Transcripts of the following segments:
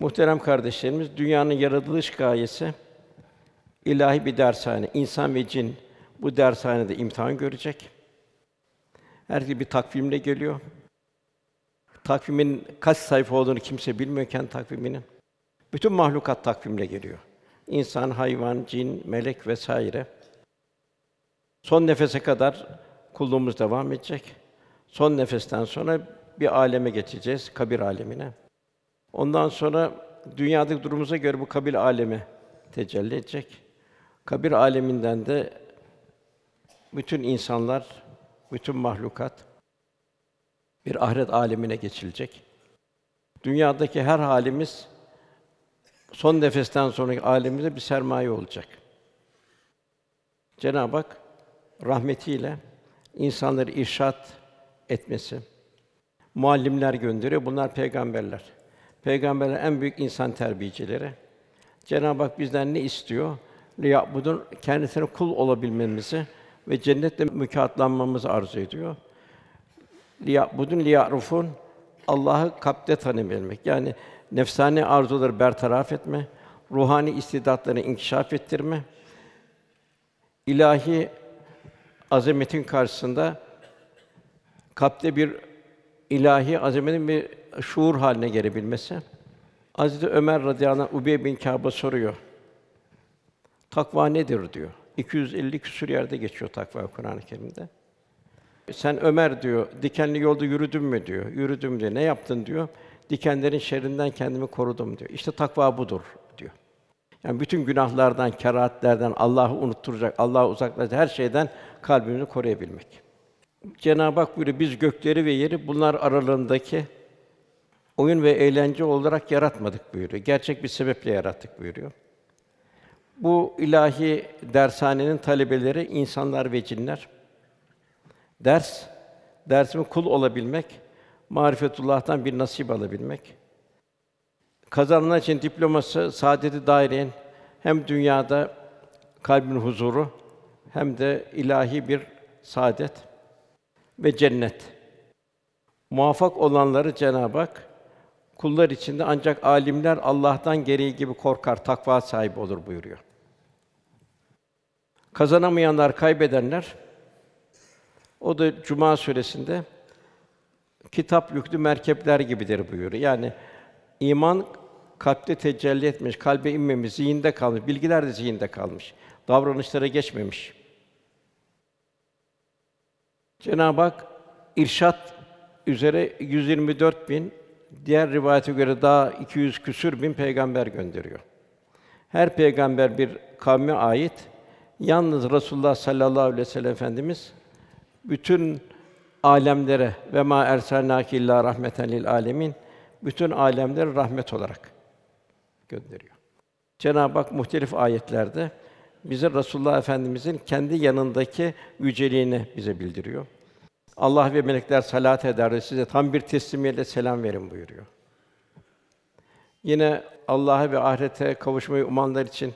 Muhterem kardeşlerimiz, dünyanın yaratılış gayesi ilahi bir dershane. İnsan ve cin bu dershanede imtihan görecek. Herkes şey bir takvimle geliyor. Takvimin kaç sayfa olduğunu kimse bilmiyorken takviminin. Bütün mahlukat takvimle geliyor. İnsan, hayvan, cin, melek vesaire. Son nefese kadar kulluğumuz devam edecek. Son nefesten sonra bir aleme geçeceğiz, kabir alemine. Ondan sonra dünyadaki durumumuza göre bu kabir alemi tecelli edecek. Kabir aleminden de bütün insanlar, bütün mahlukat bir ahiret alemine geçilecek. Dünyadaki her halimiz son nefesten sonraki alemimize bir sermaye olacak. Cenab-ı Hak rahmetiyle insanları irşat etmesi, muallimler gönderiyor. Bunlar peygamberler. Peygamberler en büyük insan terbiyecileri. Cenab-ı Hak bizden ne istiyor? Liyabudun kendisine kul olabilmemizi ve cennetle mükafatlanmamızı arzu ediyor. Liyabudun rufun Allah'ı kalpte tanıyabilmek. Yani nefsani arzuları bertaraf etme, ruhani istidatlarını inkişaf ettirme, ilahi azametin karşısında kalpte bir ilahi azametin bir şuur haline gelebilmesi. Aziz Ömer radıyallahu anh bin Kâb'a soruyor. Takva nedir diyor. 250 küsur yerde geçiyor takva Kur'an-ı Kerim'de. Sen Ömer diyor, dikenli yolda yürüdün mü diyor. Yürüdüm diyor. Ne yaptın diyor. Dikenlerin şerrinden kendimi korudum diyor. İşte takva budur diyor. Yani bütün günahlardan, kerahatlerden, Allah'ı unutturacak, Allah'ı uzaklaştıracak her şeyden kalbimizi koruyabilmek. Cenab-ı Hak buyuruyor, biz gökleri ve yeri bunlar aralarındaki oyun ve eğlence olarak yaratmadık buyuruyor. Gerçek bir sebeple yarattık buyuruyor. Bu ilahi dershanenin talebeleri insanlar ve cinler. Ders dersimi kul olabilmek, marifetullah'tan bir nasip alabilmek. Kazanılan için diploması saadeti daireyen hem dünyada kalbin huzuru hem de ilahi bir saadet ve cennet. Muvaffak olanları Cenab-ı Hak Kullar içinde ancak alimler Allah'tan gereği gibi korkar, takva sahibi olur buyuruyor. Kazanamayanlar, kaybedenler o da Cuma suresinde kitap yüklü merkepler gibidir buyuruyor. Yani iman kalpte tecelli etmiş, kalbe inmemiş, zihinde kalmış, bilgiler de zihinde kalmış. Davranışlara geçmemiş. Cenab-ı Hak irşat üzere 124 bin Diğer rivayete göre daha 200 küsür bin peygamber gönderiyor. Her peygamber bir kavme ait. Yalnız Rasulullah sallallahu aleyhi ve sellem Efendimiz bütün alemlere ve ma ersalnâke illâ rahmeten lil alemin bütün alemlere rahmet olarak gönderiyor. Cenab-ı Hak muhtelif ayetlerde bize Rasulullah Efendimizin kendi yanındaki yüceliğini bize bildiriyor. Allah ve melekler salat eder size tam bir teslimiyetle selam verin buyuruyor. Yine Allah'a ve ahirete kavuşmayı umanlar için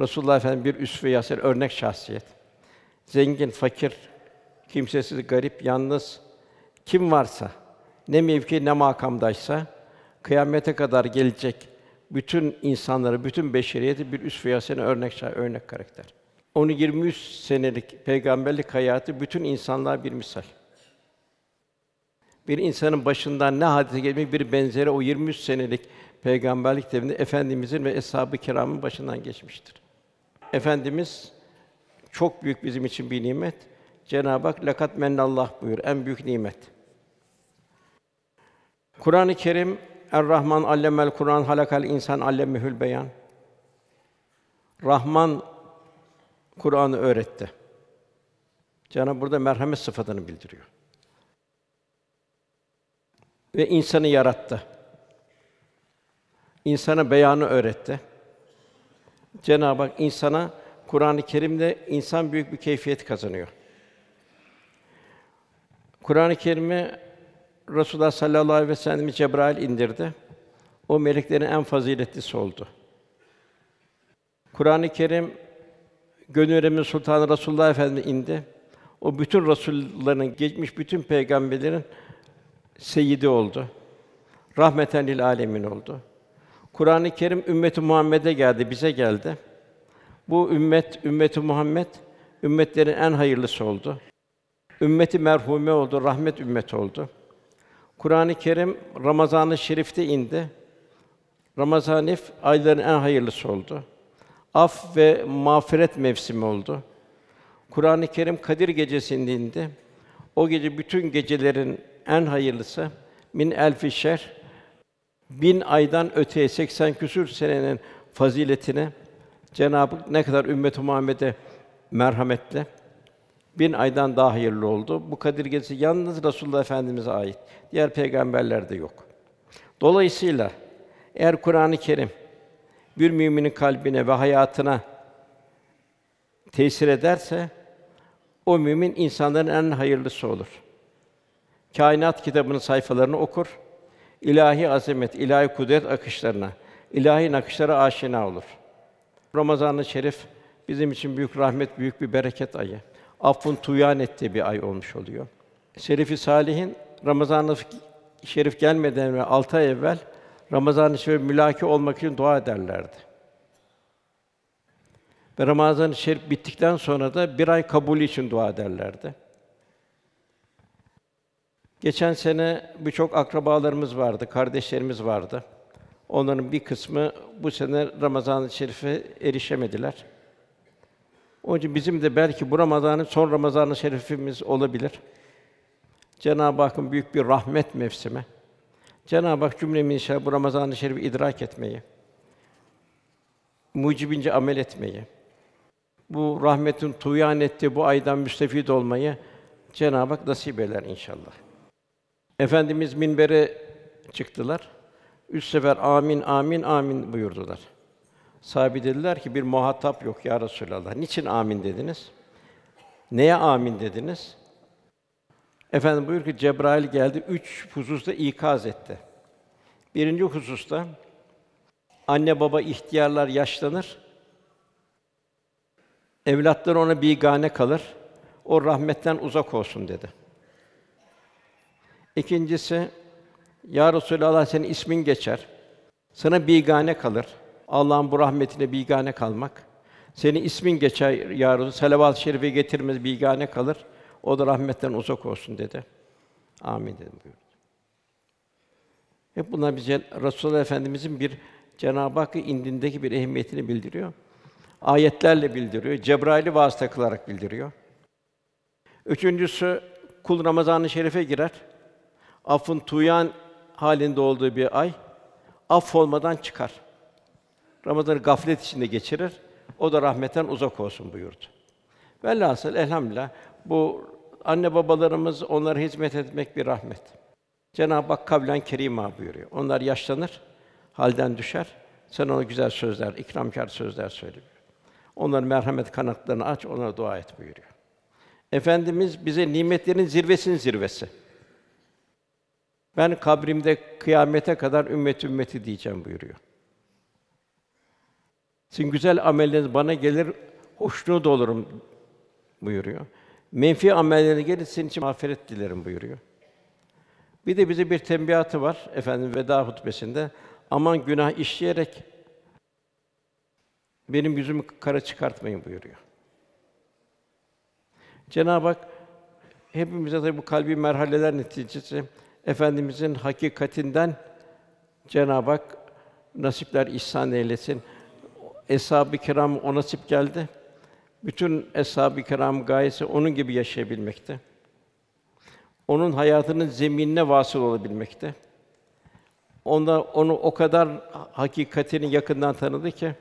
Resulullah Efendimiz bir üsve-i hasen örnek şahsiyet. Zengin, fakir, kimsesiz, garip, yalnız kim varsa ne mevki ne makamdaysa kıyamete kadar gelecek bütün insanları, bütün beşeriyeti bir üsve-i hasene örnek örnek karakter. Onu 23 senelik peygamberlik hayatı bütün insanlığa bir misal bir insanın başından ne hadise gelmek bir benzeri o 23 senelik peygamberlik devrinde efendimizin ve eshab-ı kiramın başından geçmiştir. Efendimiz çok büyük bizim için bir nimet. Cenab-ı Hak lakat mennallah buyur. En büyük nimet. Kur'an-ı Kerim Er-Rahman allemel Kur'an halakal insan allemehül beyan. Rahman Kur'an'ı öğretti. Cenab-ı burada merhamet sıfatını bildiriyor ve insanı yarattı. İnsana beyanı öğretti. Cenab-ı Hak insana Kur'an-ı Kerim'de insan büyük bir keyfiyet kazanıyor. Kur'an-ı Kerim'i Resulullah sallallahu aleyhi ve sellem Cebrail indirdi. O meleklerin en faziletlisi oldu. Kur'an-ı Kerim Gönül Sultanı Resulullah Efendimiz indi. O bütün rasullerin geçmiş bütün peygamberlerin Seyidi oldu. Rahmeten lil alemin oldu. Kur'an-ı Kerim ümmeti Muhammed'e geldi, bize geldi. Bu ümmet ümmeti Muhammed ümmetlerin en hayırlısı oldu. Ümmeti merhume oldu, rahmet ümmet oldu. Kur'an-ı Kerim Ramazan-ı Şerif'te indi. Ramazan-ı ayların en hayırlısı oldu. Af ve mağfiret mevsimi oldu. Kur'an-ı Kerim Kadir gecesinde indi. O gece bütün gecelerin en hayırlısı min elfi şer bin aydan öteye 80 küsür senenin faziletini Cenab-ı Hak ne kadar ümmet-i Muhammed'e merhametle bin aydan daha hayırlı oldu. Bu Kadir Gecesi yalnız Resulullah Efendimiz'e ait. Diğer peygamberlerde yok. Dolayısıyla eğer Kur'an-ı Kerim bir müminin kalbine ve hayatına tesir ederse o mümin insanların en hayırlısı olur. Kainat kitabının sayfalarını okur. ilahi azamet, ilahi kudret akışlarına, ilahi nakışlara aşina olur. Ramazan-ı Şerif bizim için büyük rahmet, büyük bir bereket ayı. affun tuyan ettiği bir ay olmuş oluyor. Şerifi Salih'in Ramazan-ı Şerif gelmeden ve 6 ay evvel Ramazan-ı Şerif mülaki olmak için dua ederlerdi. Ve Ramazan-ı Şerif bittikten sonra da bir ay kabulü için dua ederlerdi. Geçen sene birçok akrabalarımız vardı, kardeşlerimiz vardı. Onların bir kısmı bu sene Ramazan-ı Şerif'e erişemediler. Onun için bizim de belki bu Ramazan'ın son Ramazan-ı Şerif'imiz olabilir. Cenab-ı Hakk'ın büyük bir rahmet mevsimi. Cenab-ı Hak cümlemizi inşallah bu Ramazan-ı Şerif'i idrak etmeyi, mucibince amel etmeyi, bu rahmetin tuyan ettiği bu aydan müstefid olmayı Cenab-ı Hak nasip eder inşallah. Efendimiz minbere çıktılar. Üç sefer amin amin amin buyurdular. Sahabi dediler ki bir muhatap yok ya Resulallah. Niçin amin dediniz? Neye amin dediniz? Efendim buyur ki Cebrail geldi üç hususta ikaz etti. Birinci hususta anne baba ihtiyarlar yaşlanır. Evlatları ona bir gane kalır. O rahmetten uzak olsun dedi. İkincisi, Ya Resulallah senin ismin geçer. Sana bigane kalır. Allah'ın bu rahmetine bigane kalmak. Senin ismin geçer ya Resul. Selavat-ı şerife getirmez bigane kalır. O da rahmetten uzak olsun dedi. Amin dedim buyurdu. Hep bunlar bize Resulullah Efendimizin bir Cenab-ı Hakk'ın indindeki bir ehemmiyetini bildiriyor. Ayetlerle bildiriyor. Cebrail'i vasıta kılarak bildiriyor. Üçüncüsü kul Ramazan-ı Şerif'e girer. Affın tuyan halinde olduğu bir ay af olmadan çıkar. Ramazan'ı gaflet içinde geçirir. O da rahmetten uzak olsun buyurdu. Velhasıl elhamdülillah bu anne babalarımız onlara hizmet etmek bir rahmet. Cenab-ı Hak kavlen kerîmâ buyuruyor. Onlar yaşlanır, halden düşer. Sen ona güzel sözler, ikramkar sözler söyle. Onların merhamet kanatlarını aç, ona dua et buyuruyor. Efendimiz bize nimetlerin zirvesinin zirvesi. Ben kabrimde kıyamete kadar ümmet ümmeti diyeceğim buyuruyor. Sizin güzel amelleriniz bana gelir, hoşnut olurum buyuruyor. Menfi amelleriniz gelir, sizin için mağfiret dilerim buyuruyor. Bir de bize bir tembihatı var efendim veda hutbesinde. Aman günah işleyerek benim yüzümü kara çıkartmayın buyuruyor. Cenab-ı Hak hepimize tabii bu kalbi merhaleler neticesi Efendimizin hakikatinden Cenab-ı Hak nasipler ihsan eylesin. Eshab-ı Kiram o nasip geldi. Bütün eshab-ı kiram gayesi onun gibi yaşayabilmekte. Onun hayatının zeminine vasıl olabilmekte. Onda onu o kadar hakikatini yakından tanıdı ki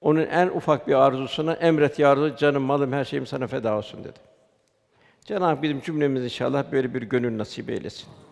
onun en ufak bir arzusuna emret ya canım malım her şeyim sana feda olsun dedi. Cenab-ı Hak bizim cümlemiz inşallah böyle bir gönül nasip eylesin.